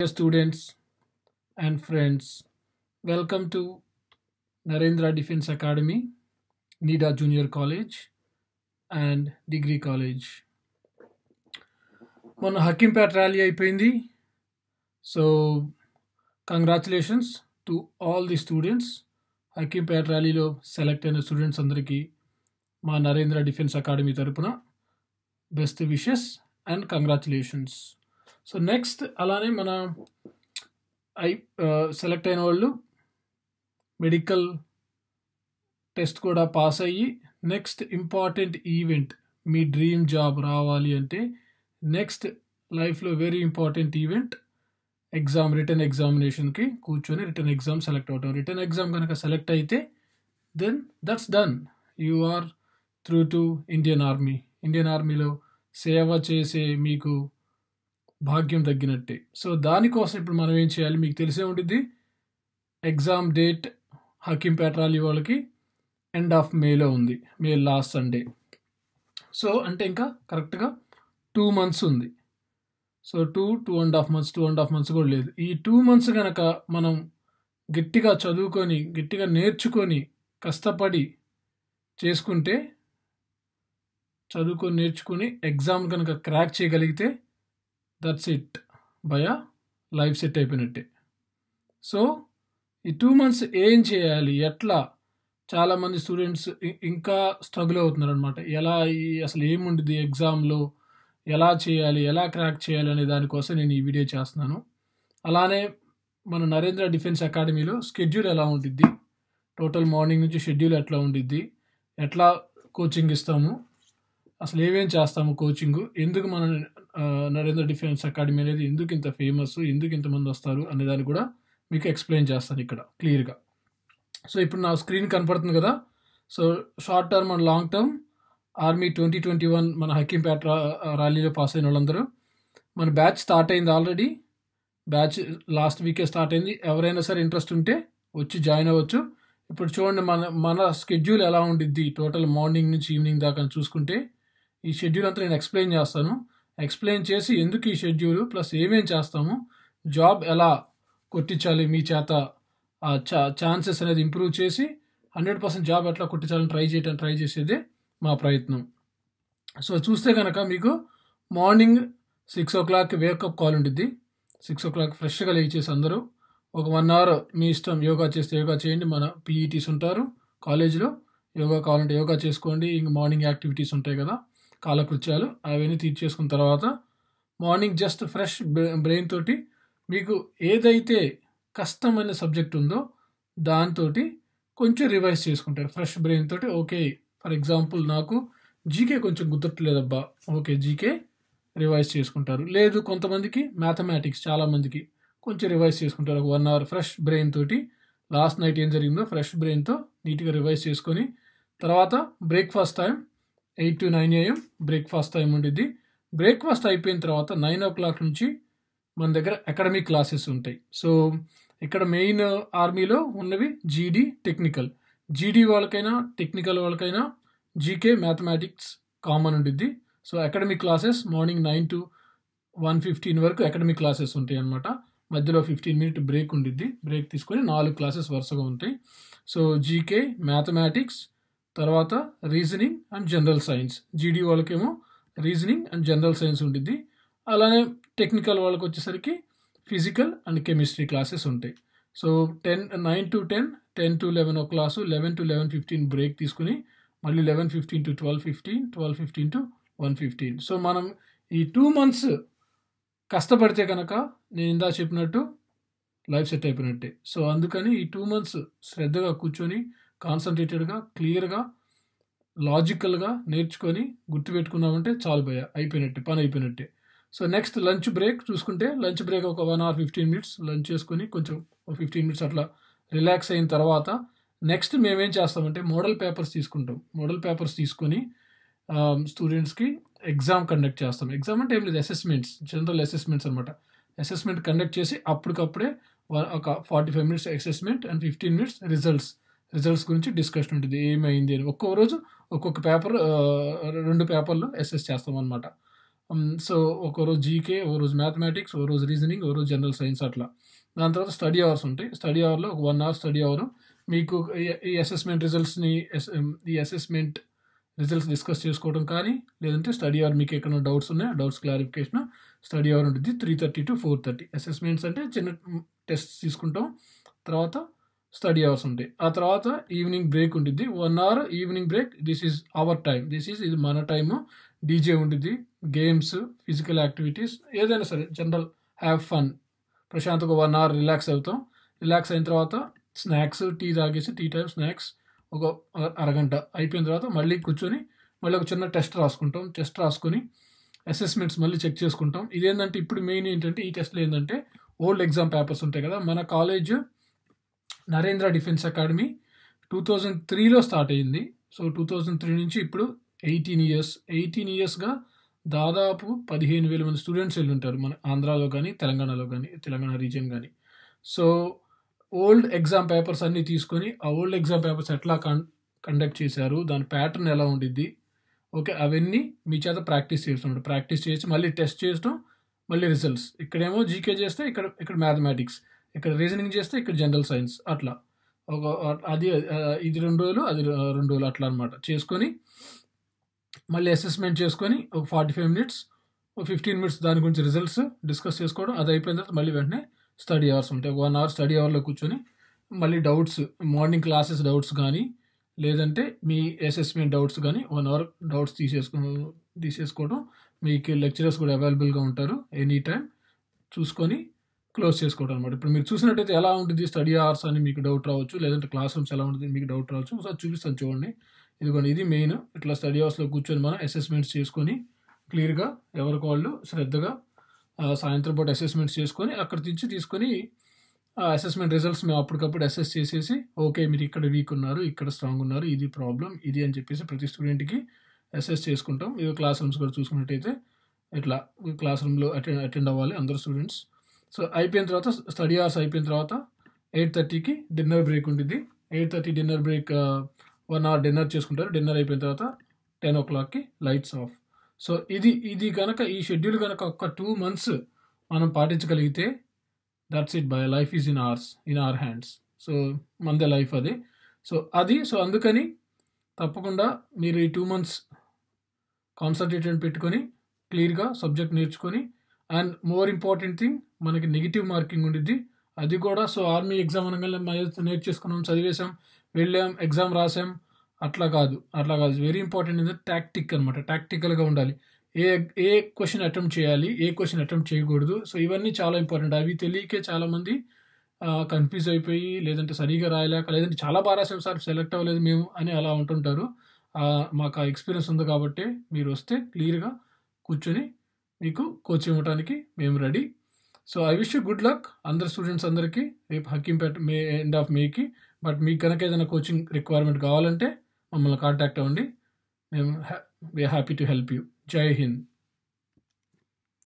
Dear students and friends, welcome to Narendra Defense Academy, NIDA Junior College and Degree College. మొన్న Hakimpet rally అయిపోయింది so congratulations to all the students Hakimpet ర్యాలీలో select అయిన students అందరికీ మా Narendra defence academy తరపున best wishes and congratulations so next అలానే మన ఐ సెలెక్ట్ అయిన వాళ్ళు మెడికల్ టెస్ట్ కూడా పాస్ అయ్యి నెక్స్ట్ ఇంపార్టెంట్ ఈవెంట్ మీ డ్రీమ్ జాబ్ రావాలి అంటే నెక్స్ట్ లైఫ్లో very important event exam written ఎగ్జామినేషన్కి కూర్చొని రిటర్న్ ఎగ్జామ్ సెలెక్ట్ అవటం రిటర్న్ ఎగ్జామ్ కనుక సెలెక్ట్ అయితే then that's done you are through to Indian army Indian ఆర్మీలో సేవ చేసే మీకు భాగ్యం తగ్గినట్టే సో దానికోసం ఇప్పుడు మనం ఏం చేయాలి మీకు తెలిసే ఉంటుంది ఎగ్జామ్ డేట్ హకీం పేట్రాలి వాళ్ళకి ఎండ్ ఆఫ్ మేలో ఉంది మే లాస్ట్ సండే సో అంటే ఇంకా కరెక్ట్గా టూ మంత్స్ ఉంది so two two and half months two and half months కూడా లేదు ఈ టూ మంత్స్ కనుక మనం గట్టిగా చదువుకొని గట్టిగా నేర్చుకొని కష్టపడి చేసుకుంటే చదువుకొని నేర్చుకుని ఎగ్జామ్ కనుక క్రాక్ చేయగలిగితే దట్స్ ఇట్ భయ లైఫ్ సెట్ అయిపోయినట్టే సో ఈ టూ మంత్స్ ఏం చేయాలి ఎట్లా చాలామంది స్టూడెంట్స్ ఇంకా స్ట్రగుల్ అవుతున్నారు అనమాట ఎలా అసలు ఏముంటుంది ఎగ్జామ్లో ఎలా చేయాలి ఎలా క్రాక్ చేయాలి అనే దానికోసం నేను ఈ వీడియో చేస్తున్నాను అలానే మన నరేంద్ర డిఫెన్స్ అకాడమీలో షెడ్యూల్ ఎలా ఉంటుంది టోటల్ మార్నింగ్ నుంచి షెడ్యూల్ ఎట్లా ఉండిద్ది ఎట్లా కోచింగ్ ఇస్తాము అసలు ఏమేం చేస్తాము కోచింగ్ ఎందుకు మనం నరేంద్ర డిఫెన్స్ అకాడమీ అనేది ఎందుకు ఇంత ఫేమస్ ఎందుకు ఇంతమంది వస్తారు అనే దాన్ని కూడా మీకు ఎక్స్ప్లెయిన్ చేస్తాను ఇక్కడ క్లియర్గా సో ఇప్పుడు నా స్క్రీన్ కనపడుతుంది కదా so short term and long term army twenty twenty one మన ప్యాట్ ర్యాలీలో పాస్ అయిన వాళ్ళందరూ మన బ్యాచ్ స్టార్ట్ అయింది ఆల్రెడీ బ్యాచ్ లాస్ట్ వీకే స్టార్ట్ అయింది ఎవరైనా సరే ఇంట్రెస్ట్ ఉంటే వచ్చి జాయిన్ అవ్వచ్చు ఇప్పుడు చూడండి మన మన స్కెడ్యూల్ ఎలా ఉండిద్ది టోటల్ మార్నింగ్ నుంచి ఈవినింగ్ దాకా చూసుకుంటే ఈ షెడ్యూల్ అంతా నేను ఎక్స్ప్లెయిన్ చేస్తాను ఎక్స్ప్లెయిన్ చేసి ఎందుకు ఈ షెడ్యూల్ ప్లస్ ఏమేం చేస్తాము జాబ్ ఎలా కొట్టించాలి మీ చేత ఛాన్సెస్ అనేది ఇంప్రూవ్ చేసి హండ్రెడ్ పర్సెంట్ జాబ్ ఎట్లా కొట్టించాలని ట్రై చేయటం ట్రై చేసేది మా ప్రయత్నం సో చూస్తే కనుక మీకు morning six o'clock wake up call ఉంటుంది సిక్స్ ఓ క్లాక్ ఫ్రెష్గా లేచేసి అందరూ ఒక వన్ అవర్ మీ ఇష్టం యోగా చేస్తే యోగా చేయండి మన పీఈటీస్ ఉంటారు కాలేజీలో యోగా కావాలంటే యోగా చేసుకోండి ఇంక మార్నింగ్ యాక్టివిటీస్ ఉంటాయి కదా కాలకృత్యాలు అవన్నీ తీర్చేసుకున్న తర్వాత మార్నింగ్ జస్ట్ ఫ్రెష్ బ్రెయిన్ తోటి మీకు ఏదైతే కష్టమైన సబ్జెక్ట్ ఉందో దాంతో కొంచెం రివైజ్ చేసుకుంటారు ఫ్రెష్ బ్రెయిన్ తోటి ఓకే ఫర్ ఎగ్జాంపుల్ నాకు జీకే కొంచెం గుర్తుట్లేదబ్బా ఓకే జీకే రివైజ్ చేసుకుంటారు లేదు కొంతమందికి మ్యాథమెటిక్స్ చాలామందికి కొంచెం రివైజ్ చేసుకుంటారు ఒక వన్ అవర్ ఫ్రెష్ బ్రెయిన్ తోటి లాస్ట్ నైట్ ఏం జరిగిందో ఫ్రెష్ బ్రెయిన్తో నీట్గా రివైజ్ చేసుకొని తర్వాత breakfast time eight to nine AM breakfast time ఉండిద్ది బ్రేక్ఫాస్ట్ అయిపోయిన తర్వాత నైన్ ఓ క్లాక్ నుంచి మన దగ్గర అకాడమిక్ క్లాసెస్ ఉంటాయి సో ఇక్కడ మెయిన్ ఆర్మీలో ఉన్నవి జీడీ టెక్నికల్ జీడీ వాళ్ళకైనా టెక్నికల్ వాళ్ళకైనా జీకే మ్యాథమెటిక్స్ కామన్ ఉండిద్ది so academic classes morning nine to one fifteen వరకు అకాడమిక్ క్లాసెస్ ఉంటాయి అనమాట మధ్యలో ఫిఫ్టీన్ మినిట్ బ్రేక్ ఉండిద్ది బ్రేక్ తీసుకొని నాలుగు క్లాసెస్ వరుసగా ఉంటాయి సో జీకే మ్యాథమెటిక్స్ తర్వాత reasoning and general science GD వాళ్ళకేమో రీజనింగ్ అండ్ జనరల్ సైన్స్ ఉంటుంది అలానే టెక్నికల్ వాళ్ళకి వచ్చేసరికి ఫిజికల్ అండ్ కెమిస్ట్రీ క్లాసెస్ ఉంటాయి so ten nine to ten ten to eleven ఓ class eleven to eleven fifteen break తీసుకుని మళ్ళీ eleven fifteen to twelve fifteen twelve fifteen to one fifteen so మనం ఈ టూ మంత్స్ కష్టపడితే కనుక నేను ఇందా చెప్పినట్టు లైఫ్ సెట్ అయిపోయినట్టే సో అందుకని ఈ టూ మంత్స్ శ్రద్ధగా కూర్చొని కాన్సన్ట్రేటెడ్గా క్లియర్గా లాజికల్గా నేర్చుకొని గుర్తుపెట్టుకున్నామంటే చాలు భయ అయిపోయినట్టే పని అయిపోయినట్టే సో నెక్స్ట్ లంచ్ బ్రేక్ చూసుకుంటే లంచ్ బ్రేక్ ఒక one hour fifteen minutes lunch చేసుకొని కొంచెం ఫిఫ్టీన్ మినిట్స్ అట్లా రిలాక్స్ అయిన తర్వాత నెక్స్ట్ మేమేం చేస్తామంటే మోడల్ పేపర్స్ తీసుకుంటాం మోడల్ పేపర్స్ తీసుకొని స్టూడెంట్స్కి ఎగ్జామ్ కండక్ట్ చేస్తాం ఎగ్జామ్ అంటే ఏం లేదు అసెస్మెంట్స్ జనరల్ అసెస్మెంట్స్ అనమాట అసెస్మెంట్ కండక్ట్ చేసి అప్పటికప్పుడే ఒక forty five minutes assessment and fifteen minutes results results గురించి డిస్కషన్ ఉంటుంది ఏమైంది అని ఒక్కో రోజు ఒక్కొక్క పేపర్ రెండు పేపర్లు ఎస్ఎస్ చేస్తాం అనమాట సో ఒకరోజు జీకే ఒక రోజు మ్యాథమెటిక్స్ ఒక రోజు రీజనింగ్ ఒక రోజు జనరల్ సైన్స్ అట్లా దాని తర్వాత స్టడీ అవర్స్ ఉంటాయి స్టడీ అవర్లో ఒక వన్ అవర్ స్టడీ అవర్ మీకు ఈ అసెస్మెంట్ రిజల్ట్స్ని ఈ అసెస్మెంట్ రిజల్ట్స్ డిస్కస్ చేసుకోవడం కానీ లేదంటే స్టడీ అవర్ మీకు ఎక్కడ డౌట్స్ ఉన్నాయి డౌట్స్ క్లారిఫికేషన్ స్టడీ అవర్ ఉంటుంది three thirty to four thirty assessments అంటే చిన్న టెస్ట్ తీసుకుంటాం తర్వాత స్టడీ అవర్స్ ఉంటాయి ఆ తర్వాత ఈవినింగ్ బ్రేక్ ఉంటుంది one hour evening break this is our time this is ఇది మన టైము డీజే ఉంటుంది గేమ్స్ ఫిజికల్ యాక్టివిటీస్ ఏదైనా సరే జనరల్ హ్యావ్ ఫన్ ప్రశాంత్ వన్ అవర్ రిలాక్స్ అవుతాం రిలాక్స్ అయిన తర్వాత స్నాక్స్ టీ తాగేసి టీ టైం స్నాక్స్ ఒక అరగంట అయిపోయిన తర్వాత మళ్ళీ కూర్చొని మళ్ళీ ఒక చిన్న టెస్ట్ రాసుకుంటాం టెస్ట్ రాసుకొని అసెస్మెంట్స్ మళ్ళీ చెక్ చేసుకుంటాం ఇదేంటంటే ఇప్పుడు మెయిన్ ఏంటంటే ఈ టెస్ట్లో ఏంటంటే ఓల్డ్ ఎగ్జామ్ పేపర్స్ ఉంటాయి కదా మన college Narendra defence academy two thousand త్రీలో స్టార్ట్ అయ్యింది సో టూ థౌజండ్ త్రీ నుంచి ఇప్పుడు ఎయిటీన్ ఇయర్స్ ఎయిటీన్ ఇయర్స్గా దాదాపు పదిహేను వేల మంది స్టూడెంట్స్ వెళ్ళి ఉంటారు మన ఆంధ్రాలో కానీ తెలంగాణలో కానీ తెలంగాణ రీజియన్ కానీ సో ఓల్డ్ ఎగ్జామ్ పేపర్స్ అన్నీ తీసుకొని ఆ ఓల్డ్ ఎగ్జామ్ పేపర్స్ ఎట్లా కన్ కండక్ట్ చేశారు దాని ప్యాటర్న్ ఎలా ఉండిద్ది ఓకే అవన్నీ మీ చేత ప్రాక్టీస్ చేస్తున్నాడు ప్రాక్టీస్ చేసి మళ్ళీ టెస్ట్ చేసడం మళ్ళీ రిజల్ట్స్ ఇక్కడేమో జీకే చేస్తే ఇక్కడ ఇక్కడ మ్యాథమెటిక్స్ ఇక్కడ రీజనింగ్ చేస్తే ఇక్కడ జనరల్ సైన్స్ అట్లా ఒక అది ఇది రెండు రోజులు అది రెండు రోజులు అట్లా అనమాట చేసుకొని మళ్ళీ అసెస్మెంట్ చేసుకొని ఒక ఫార్టీ ఫైవ్ మినిట్స్ ఒక ఫిఫ్టీన్ మినిట్స్ దాని గురించి రిజల్ట్స్ డిస్కస్ చేసుకోవడం అది అయిపోయిన తర్వాత మళ్ళీ వెంటనే స్టడీ అవర్స్ ఉంటాయి వన్ అవర్ స్టడీ అవర్లో కూర్చొని మళ్ళీ డౌట్స్ మార్నింగ్ క్లాసెస్ డౌట్స్ కానీ లేదంటే మీ అసెస్మెంట్ డౌట్స్ కానీ వన్ అవర్ డౌట్స్ తీసేసుకో తీసేసుకోవడం మీకు లెక్చరర్స్ కూడా అవైలబుల్గా ఉంటారు ఎనీ టైం చూసుకొని క్లోజ్ చేసుకోవడం అనమాట ఇప్పుడు మీరు చూసినట్టయితే ఎలా ఉంటుంది స్టడీ అవర్స్ అని మీకు డౌట్ రావచ్చు లేదంటే క్లాస్ రూమ్స్ ఎలా ఉంటుంది మీకు డౌట్ రావచ్చు ఒకసారి చూపిస్తాను చూడండి ఇదిగోండి ఇది మెయిన్ ఇట్లా స్టడీ అవర్స్లో కూర్చొని మనం అసెస్మెంట్స్ చేసుకొని క్లియర్గా ఎవరికి వాళ్ళు శ్రద్ధగా సాయంత్రం పాటు అసెస్మెంట్స్ చేసుకొని అక్కడ నుంచి తీసుకొని అసెస్మెంట్ రిజల్ట్స్ మేము అప్పటికప్పుడు అసెస్ చేసేసి ఓకే మీరు ఇక్కడ వీక్ ఉన్నారు ఇక్కడ స్ట్రాంగ్ ఉన్నారు ఇది ప్రాబ్లం ఇది అని చెప్పేసి ప్రతి స్టూడెంట్కి అసెస్ చేసుకుంటాం ఇది క్లాస్ రూమ్స్ కూడా చూసుకున్నట్టయితే ఇట్లా క్లాస్ రూమ్లో అటెండ్ అటెండ్ అవ్వాలి అందరు స్టూడెంట్స్ సో అయిపోయిన తర్వాత స్టడీ అవర్స్ అయిపోయిన తర్వాత ఎయిట్ థర్టీకి డిన్నర్ బ్రేక్ ఉండిద్ది eight thirty dinner break one hour dinner చేసుకుంటారు డిన్నర్ అయిపోయిన తర్వాత టెన్ ఓ క్లాక్కి లైట్స్ ఆఫ్ సో ఇది ఇది కనుక ఈ షెడ్యూల్ కనుక ఒక టూ మంత్స్ మనం పాటించగలిగితే that's it by life is in ours in our hands so మందే లైఫ్ అది సో అది సో అందుకని తప్పకుండా మీరు ఈ టూ మంత్స్ కాన్సన్ట్రేషన్ పెట్టుకొని క్లియర్గా సబ్జెక్ట్ నేర్చుకొని అండ్ మోర్ ఇంపార్టెంట్ థింగ్ మనకి నెగిటివ్ మార్కింగ్ ఉండిద్ది అది కూడా సో ఆర్మీ ఎగ్జామ్ అనగానే నేర్చేసుకున్నాం చదివేశాం వెళ్ళాం ఎగ్జామ్ రాసాం అట్లా కాదు అట్లా కాదు వెరీ ఇంపార్టెంట్ ఇది టాక్టిక్ అనమాట టాక్టికల్గా ఉండాలి ఏ ఏ క్వశ్చన్ అటెంప్ట్ చేయాలి ఏ క్వశ్చన్ అటెంప్ట్ చేయకూడదు సో ఇవన్నీ చాలా ఇంపార్టెంట్ అవి తెలియకే చాలామంది కన్ఫ్యూజ్ అయిపోయి లేదంటే సరిగా రాయలేక లేదంటే చాలా బాగా రాసాం సార్ సెలెక్ట్ అవ్వలేదు మేము అని అలా ఉంటుంటారు మాకు ఆ ఎక్స్పీరియన్స్ ఉంది కాబట్టి మీరు వస్తే క్లియర్గా కూర్చొని మీకు కోచింగ్ ఇవ్వడానికి మేము ready so I wish you good luck అందరు స్టూడెంట్స్ అందరికీ రేపు హకీంపేట మే ఎండ్ ఆఫ్ మేకి బట్ మీకు కనుక ఏదైనా కోచింగ్ రిక్వైర్మెంట్ కావాలంటే మమ్మల్ని కాంటాక్ట్ అవ్వండి మేము we happy to help you జై హింద్